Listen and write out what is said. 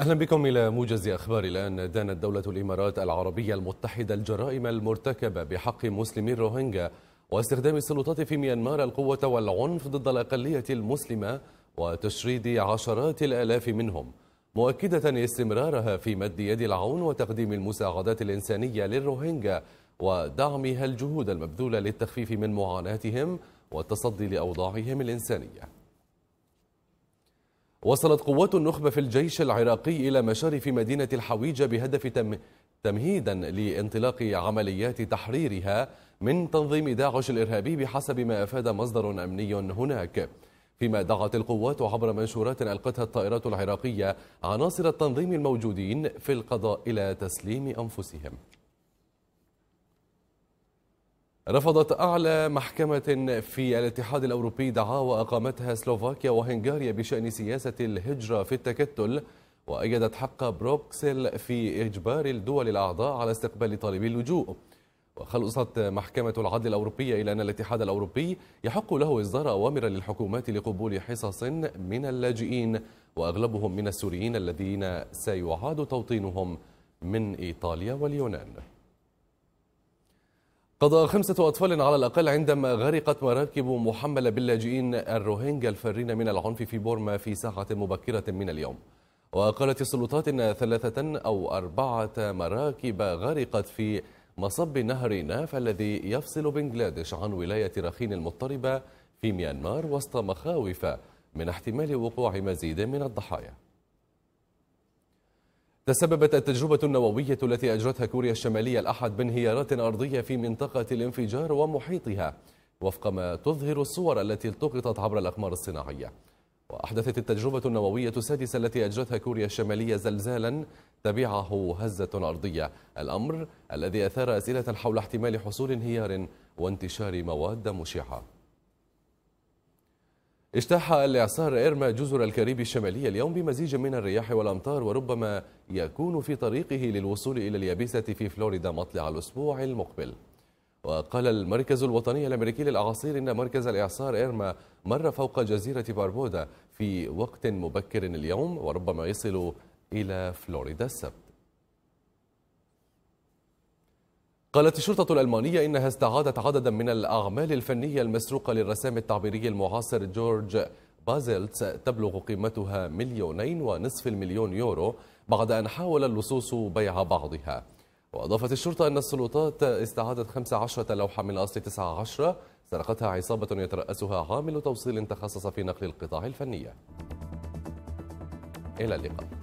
أهلا بكم إلى موجز أخبار الآن دانت دولة الإمارات العربية المتحدة الجرائم المرتكبة بحق مسلمي الروهينجا واستخدام السلطات في ميانمار القوة والعنف ضد الأقلية المسلمة وتشريد عشرات الآلاف منهم مؤكدة استمرارها في مد يد العون وتقديم المساعدات الإنسانية للروهينجا ودعمها الجهود المبذولة للتخفيف من معاناتهم والتصدي لأوضاعهم الإنسانية وصلت قوات النخبة في الجيش العراقي إلى مشارف مدينة الحويجة بهدف تم تمهيدا لانطلاق عمليات تحريرها من تنظيم داعش الإرهابي بحسب ما أفاد مصدر أمني هناك فيما دعت القوات عبر منشورات ألقتها الطائرات العراقية عناصر التنظيم الموجودين في القضاء إلى تسليم أنفسهم رفضت أعلى محكمة في الاتحاد الأوروبي دعاوى أقامتها سلوفاكيا وهنغاريا بشأن سياسة الهجرة في التكتل وأيدت حق بروكسل في إجبار الدول الأعضاء على استقبال طالبي اللجوء وخلصت محكمة العدل الأوروبية إلى أن الاتحاد الأوروبي يحق له إصدار أوامر للحكومات لقبول حصص من اللاجئين وأغلبهم من السوريين الذين سيعاد توطينهم من إيطاليا واليونان قضى خمسة أطفال على الأقل عندما غرقت مراكب محملة باللاجئين الروهينجا الفارين من العنف في بورما في ساعة مبكرة من اليوم وقالت السلطات أن ثلاثة أو أربعة مراكب غرقت في مصب نهر ناف الذي يفصل بنغلاديش عن ولاية راخين المضطربة في ميانمار وسط مخاوف من احتمال وقوع مزيد من الضحايا تسببت التجربة النووية التي أجرتها كوريا الشمالية الأحد بانهيارات أرضية في منطقة الانفجار ومحيطها وفق ما تظهر الصور التي التقطت عبر الأقمار الصناعية وأحدثت التجربة النووية السادسة التي أجرتها كوريا الشمالية زلزالا تبعه هزة أرضية الأمر الذي أثار أسئلة حول احتمال حصول انهيار وانتشار مواد مشعة اجتاح الإعصار إيرما جزر الكاريبي الشمالية اليوم بمزيج من الرياح والأمطار وربما يكون في طريقه للوصول إلى اليابسة في فلوريدا مطلع الأسبوع المقبل وقال المركز الوطني الأمريكي للأعاصير إن مركز الإعصار إيرما مر فوق جزيرة باربودا في وقت مبكر اليوم وربما يصل إلى فلوريدا السبت قالت الشرطة الألمانية إنها استعادت عددا من الأعمال الفنية المسروقة للرسام التعبيري المعاصر جورج بازلتس تبلغ قيمتها مليونين ونصف المليون يورو بعد أن حاول اللصوص بيع بعضها وأضافت الشرطة أن السلطات استعادت 15 لوحة من أصل 19 سرقتها عصابة يترأسها عامل توصيل تخصص في نقل القطاع الفنية إلى اللقاء